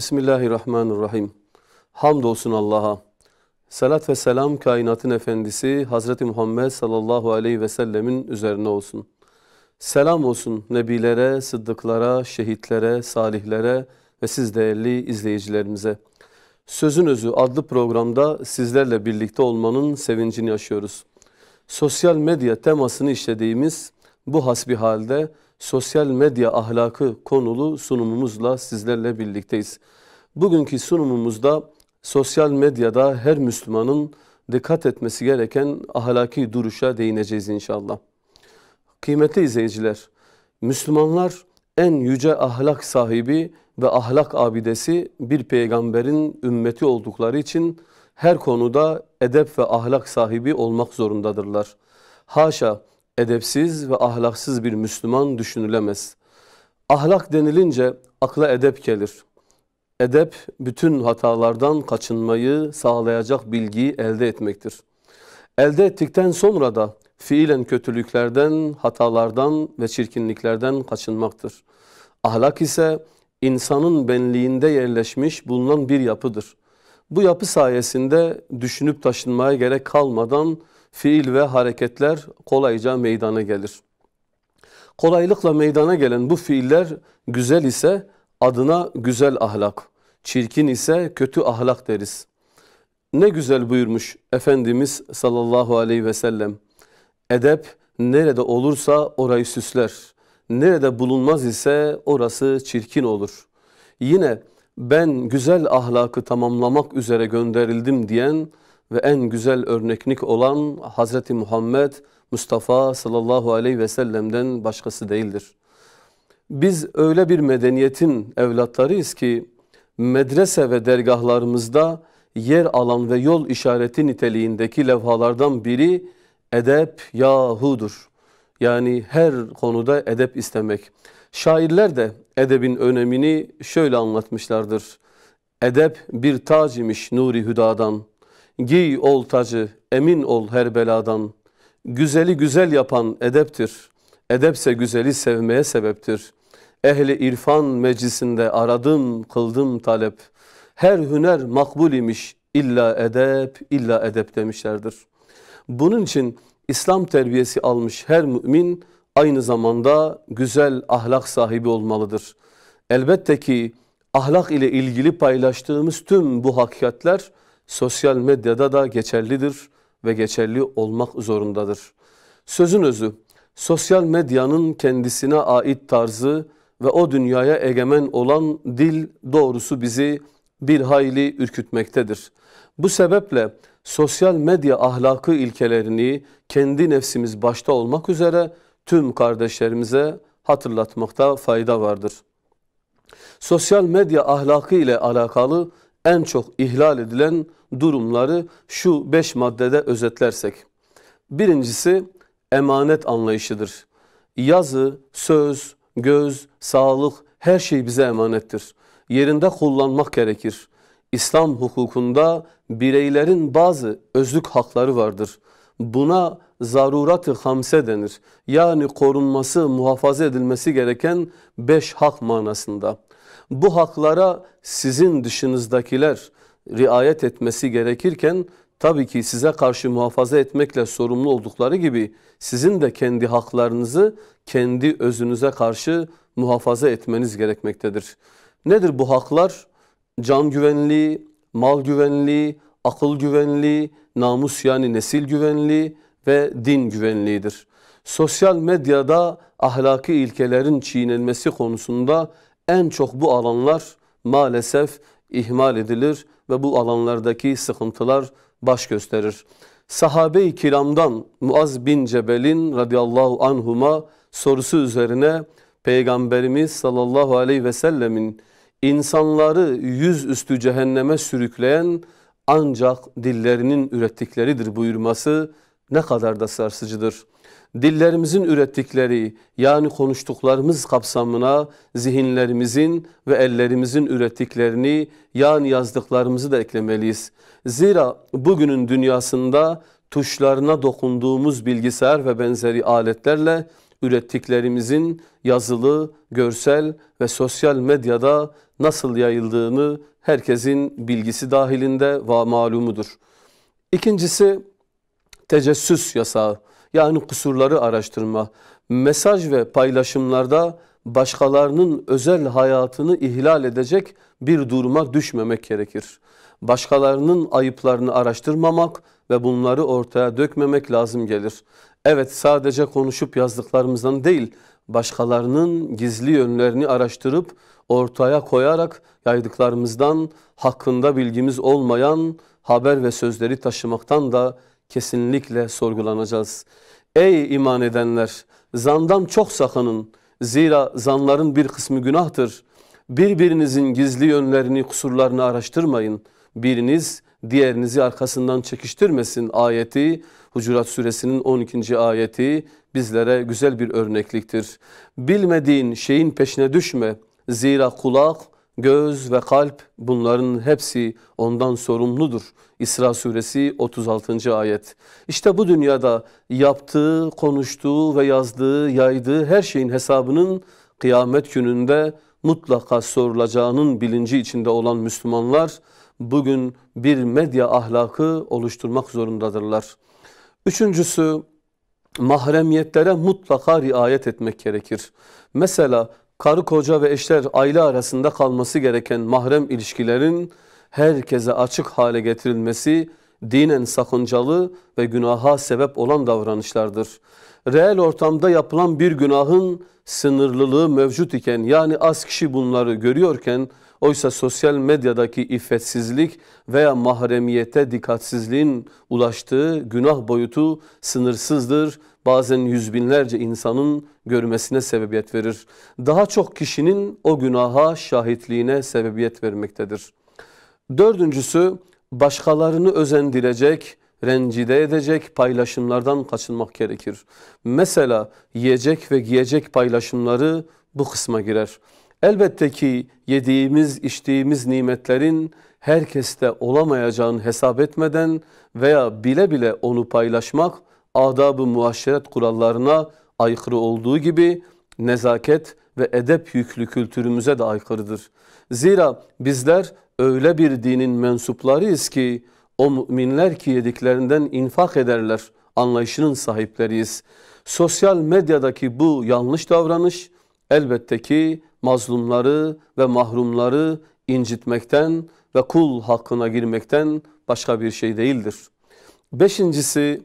Bismillahirrahmanirrahim. Hamdolsun Allah'a. Salat ve selam kainatın efendisi Hazreti Muhammed sallallahu aleyhi ve sellemin üzerine olsun. Selam olsun nebilere, sıddıklara, şehitlere, salihlere ve siz değerli izleyicilerimize. Sözün Özü adlı programda sizlerle birlikte olmanın sevincini yaşıyoruz. Sosyal medya temasını işlediğimiz bu hasbi halde sosyal medya ahlakı konulu sunumumuzla sizlerle birlikteyiz. Bugünkü sunumumuzda sosyal medyada her Müslümanın dikkat etmesi gereken ahlaki duruşa değineceğiz inşallah. Kıymetli izleyiciler, Müslümanlar en yüce ahlak sahibi ve ahlak abidesi bir peygamberin ümmeti oldukları için her konuda edep ve ahlak sahibi olmak zorundadırlar. Haşa edepsiz ve ahlaksız bir Müslüman düşünülemez. Ahlak denilince akla edep gelir. Edep bütün hatalardan kaçınmayı sağlayacak bilgiyi elde etmektir. Elde ettikten sonra da fiilen kötülüklerden, hatalardan ve çirkinliklerden kaçınmaktır. Ahlak ise insanın benliğinde yerleşmiş bulunan bir yapıdır. Bu yapı sayesinde düşünüp taşınmaya gerek kalmadan fiil ve hareketler kolayca meydana gelir. Kolaylıkla meydana gelen bu fiiller güzel ise adına güzel ahlak, çirkin ise kötü ahlak deriz. Ne güzel buyurmuş Efendimiz sallallahu aleyhi ve sellem. Edep nerede olursa orayı süsler. Nerede bulunmaz ise orası çirkin olur. Yine ben güzel ahlakı tamamlamak üzere gönderildim diyen ve en güzel örneklik olan Hazreti Muhammed Mustafa sallallahu aleyhi ve sellem'den başkası değildir. Biz öyle bir medeniyetin evlatlarıyız ki medrese ve dergahlarımızda yer alan ve yol işareti niteliğindeki levhalardan biri edep yahudur. Yani her konuda edep istemek. Şairler de edebin önemini şöyle anlatmışlardır. Edep bir tac imiş nuri hüdadan. Giy ol tacı, emin ol her beladan. Güzeli güzel yapan edeptir. Edepse güzeli sevmeye sebeptir. Ehli irfan meclisinde aradım, kıldım talep. Her hüner makbul imiş, illa edep, illa edep demişlerdir. Bunun için İslam terbiyesi almış her mümin aynı zamanda güzel ahlak sahibi olmalıdır. Elbette ki ahlak ile ilgili paylaştığımız tüm bu hakikatler sosyal medyada da geçerlidir ve geçerli olmak zorundadır. Sözün özü sosyal medyanın kendisine ait tarzı ve o dünyaya egemen olan dil doğrusu bizi bir hayli ürkütmektedir. Bu sebeple sosyal medya ahlakı ilkelerini kendi nefsimiz başta olmak üzere tüm kardeşlerimize hatırlatmakta fayda vardır. Sosyal medya ahlakı ile alakalı en çok ihlal edilen durumları şu beş maddede özetlersek. Birincisi emanet anlayışıdır. Yazı, söz, göz, sağlık her şey bize emanettir. Yerinde kullanmak gerekir. İslam hukukunda bireylerin bazı özlük hakları vardır. Buna zarurat-ı hamse denir. Yani korunması, muhafaza edilmesi gereken beş hak manasında. Bu haklara sizin dışınızdakiler riayet etmesi gerekirken tabii ki size karşı muhafaza etmekle sorumlu oldukları gibi sizin de kendi haklarınızı kendi özünüze karşı muhafaza etmeniz gerekmektedir. Nedir bu haklar? Can güvenliği, mal güvenliği, akıl güvenliği, namus yani nesil güvenliği ve din güvenliğidir. Sosyal medyada ahlaki ilkelerin çiğnenmesi konusunda en çok bu alanlar maalesef ihmal edilir ve bu alanlardaki sıkıntılar baş gösterir. Sahabe-i kiramdan Muaz bin Cebel'in radıyallahu anhuma sorusu üzerine Peygamberimiz sallallahu aleyhi ve sellemin insanları yüzüstü cehenneme sürükleyen ancak dillerinin ürettikleridir buyurması ne kadar da sarsıcıdır. Dillerimizin ürettikleri yani konuştuklarımız kapsamına zihinlerimizin ve ellerimizin ürettiklerini yani yazdıklarımızı da eklemeliyiz. Zira bugünün dünyasında tuşlarına dokunduğumuz bilgisayar ve benzeri aletlerle ürettiklerimizin yazılı, görsel ve sosyal medyada nasıl yayıldığını herkesin bilgisi dahilinde ve malumudur. İkincisi tecessüs yasağı yani kusurları araştırma, mesaj ve paylaşımlarda başkalarının özel hayatını ihlal edecek bir duruma düşmemek gerekir. Başkalarının ayıplarını araştırmamak ve bunları ortaya dökmemek lazım gelir. Evet sadece konuşup yazdıklarımızdan değil başkalarının gizli yönlerini araştırıp ortaya koyarak yaydıklarımızdan hakkında bilgimiz olmayan haber ve sözleri taşımaktan da kesinlikle sorgulanacağız. Ey iman edenler zandan çok sakının. Zira zanların bir kısmı günahtır. Birbirinizin gizli yönlerini kusurlarını araştırmayın. Biriniz diğerinizi arkasından çekiştirmesin ayeti Hucurat suresinin 12. ayeti bizlere güzel bir örnekliktir. Bilmediğin şeyin peşine düşme. Zira kulak göz ve kalp bunların hepsi ondan sorumludur. İsra suresi 36. ayet. İşte bu dünyada yaptığı, konuştuğu ve yazdığı, yaydığı her şeyin hesabının kıyamet gününde mutlaka sorulacağının bilinci içinde olan Müslümanlar bugün bir medya ahlakı oluşturmak zorundadırlar. Üçüncüsü mahremiyetlere mutlaka riayet etmek gerekir. Mesela karı koca ve eşler aile arasında kalması gereken mahrem ilişkilerin herkese açık hale getirilmesi dinen sakıncalı ve günaha sebep olan davranışlardır. Reel ortamda yapılan bir günahın sınırlılığı mevcut iken yani az kişi bunları görüyorken oysa sosyal medyadaki iffetsizlik veya mahremiyete dikkatsizliğin ulaştığı günah boyutu sınırsızdır bazen yüz binlerce insanın görmesine sebebiyet verir. Daha çok kişinin o günaha şahitliğine sebebiyet vermektedir. Dördüncüsü başkalarını özendirecek, rencide edecek paylaşımlardan kaçınmak gerekir. Mesela yiyecek ve giyecek paylaşımları bu kısma girer. Elbette ki yediğimiz, içtiğimiz nimetlerin herkeste olamayacağını hesap etmeden veya bile bile onu paylaşmak adab-ı muaşeret kurallarına aykırı olduğu gibi nezaket ve edep yüklü kültürümüze de aykırıdır. Zira bizler öyle bir dinin mensuplarıyız ki o müminler ki yediklerinden infak ederler anlayışının sahipleriyiz. Sosyal medyadaki bu yanlış davranış elbette ki mazlumları ve mahrumları incitmekten ve kul hakkına girmekten başka bir şey değildir. Beşincisi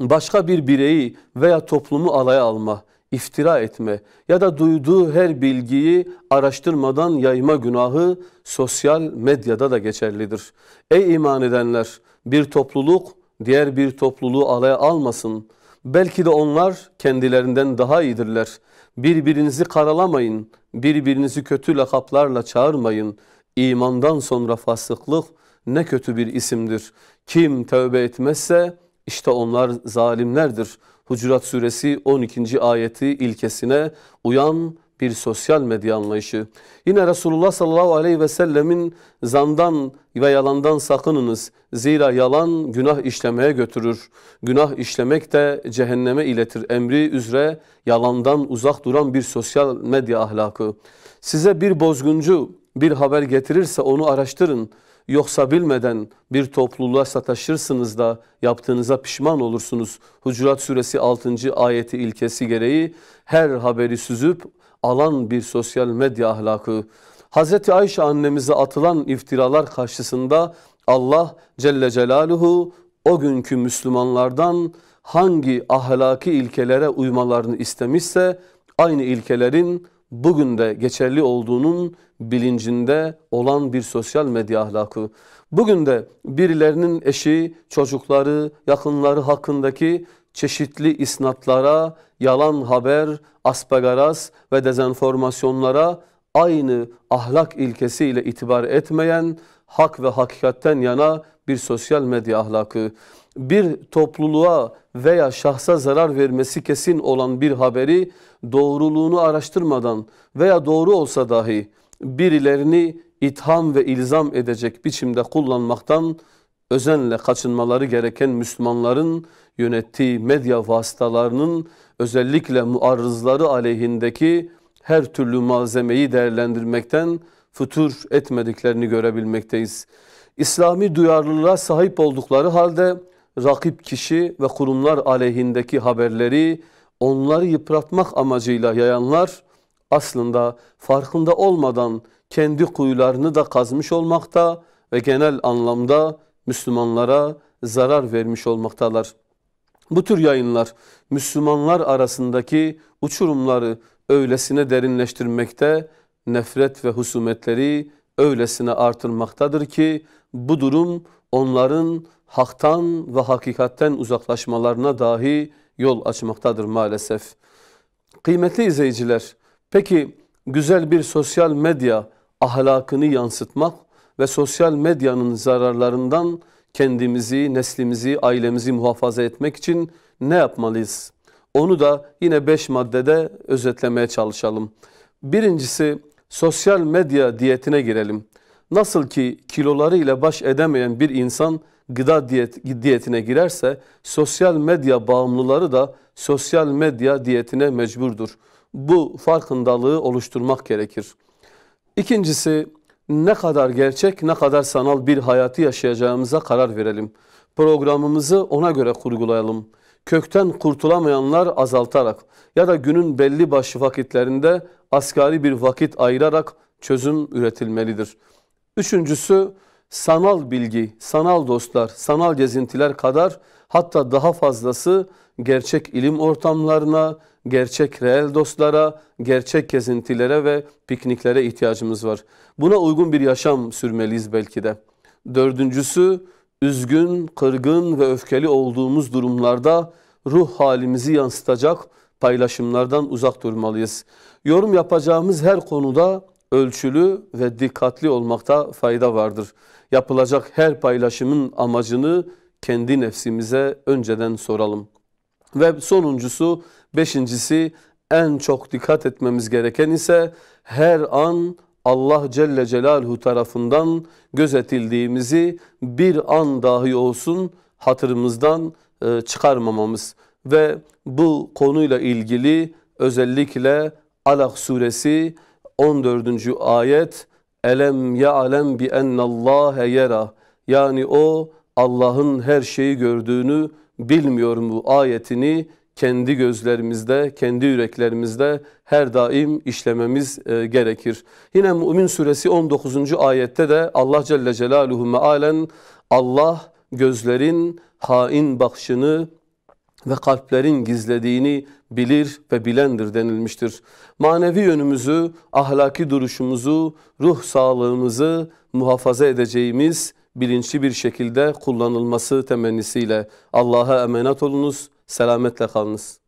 başka bir bireyi veya toplumu alaya alma, iftira etme ya da duyduğu her bilgiyi araştırmadan yayma günahı sosyal medyada da geçerlidir. Ey iman edenler bir topluluk diğer bir topluluğu alaya almasın. Belki de onlar kendilerinden daha iyidirler. Birbirinizi karalamayın, birbirinizi kötü lakaplarla çağırmayın. İmandan sonra fasıklık ne kötü bir isimdir. Kim tövbe etmezse işte onlar zalimlerdir. Hucurat suresi 12. ayeti ilkesine uyan bir sosyal medya anlayışı. Yine Resulullah sallallahu aleyhi ve sellemin zandan ve yalandan sakınınız. Zira yalan günah işlemeye götürür. Günah işlemek de cehenneme iletir. Emri üzere yalandan uzak duran bir sosyal medya ahlakı. Size bir bozguncu bir haber getirirse onu araştırın Yoksa bilmeden bir topluluğa sataşırsınız da yaptığınıza pişman olursunuz. Hucurat suresi 6. ayeti ilkesi gereği her haberi süzüp alan bir sosyal medya ahlakı. Hazreti Ayşe annemize atılan iftiralar karşısında Allah Celle Celaluhu o günkü Müslümanlardan hangi ahlaki ilkelere uymalarını istemişse aynı ilkelerin bugün de geçerli olduğunun bilincinde olan bir sosyal medya ahlakı. Bugün de birilerinin eşi, çocukları, yakınları hakkındaki çeşitli isnatlara, yalan haber, aspagaras ve dezenformasyonlara aynı ahlak ilkesiyle itibar etmeyen hak ve hakikatten yana bir sosyal medya ahlakı, bir topluluğa veya şahsa zarar vermesi kesin olan bir haberi doğruluğunu araştırmadan veya doğru olsa dahi birilerini itham ve ilzam edecek biçimde kullanmaktan özenle kaçınmaları gereken Müslümanların yönettiği medya vasıtalarının özellikle muarızları aleyhindeki her türlü malzemeyi değerlendirmekten fütur etmediklerini görebilmekteyiz. İslami duyarlılığa sahip oldukları halde rakip kişi ve kurumlar aleyhindeki haberleri onları yıpratmak amacıyla yayanlar aslında farkında olmadan kendi kuyularını da kazmış olmakta ve genel anlamda Müslümanlara zarar vermiş olmaktalar. Bu tür yayınlar Müslümanlar arasındaki uçurumları öylesine derinleştirmekte, nefret ve husumetleri öylesine artırmaktadır ki bu durum onların haktan ve hakikatten uzaklaşmalarına dahi yol açmaktadır maalesef. Kıymetli izleyiciler, peki güzel bir sosyal medya ahlakını yansıtmak ve sosyal medyanın zararlarından kendimizi, neslimizi, ailemizi muhafaza etmek için ne yapmalıyız? Onu da yine beş maddede özetlemeye çalışalım. Birincisi sosyal medya diyetine girelim. Nasıl ki kiloları ile baş edemeyen bir insan gıda diyet, diyetine girerse sosyal medya bağımlıları da sosyal medya diyetine mecburdur. Bu farkındalığı oluşturmak gerekir. İkincisi ne kadar gerçek ne kadar sanal bir hayatı yaşayacağımıza karar verelim. Programımızı ona göre kurgulayalım kökten kurtulamayanlar azaltarak ya da günün belli başlı vakitlerinde asgari bir vakit ayırarak çözüm üretilmelidir. Üçüncüsü sanal bilgi, sanal dostlar, sanal gezintiler kadar hatta daha fazlası gerçek ilim ortamlarına, gerçek reel dostlara, gerçek gezintilere ve pikniklere ihtiyacımız var. Buna uygun bir yaşam sürmeliyiz belki de. Dördüncüsü üzgün, kırgın ve öfkeli olduğumuz durumlarda ruh halimizi yansıtacak paylaşımlardan uzak durmalıyız. Yorum yapacağımız her konuda ölçülü ve dikkatli olmakta fayda vardır. Yapılacak her paylaşımın amacını kendi nefsimize önceden soralım. Ve sonuncusu, beşincisi en çok dikkat etmemiz gereken ise her an Allah Celle Celaluhu tarafından gözetildiğimizi bir an dahi olsun hatırımızdan e, çıkarmamamız ve bu konuyla ilgili özellikle Alak suresi 14. ayet Elem ya'lem bi ennallâhe yera yani o Allah'ın her şeyi gördüğünü bilmiyor mu ayetini kendi gözlerimizde, kendi yüreklerimizde her daim işlememiz e, gerekir. Yine Mümin suresi 19. ayette de Allah Celle Celaluhu mealen Allah gözlerin hain bakışını ve kalplerin gizlediğini bilir ve bilendir denilmiştir. Manevi yönümüzü, ahlaki duruşumuzu, ruh sağlığımızı muhafaza edeceğimiz bilinçli bir şekilde kullanılması temennisiyle Allah'a emanet olunuz. Selametle kalınız.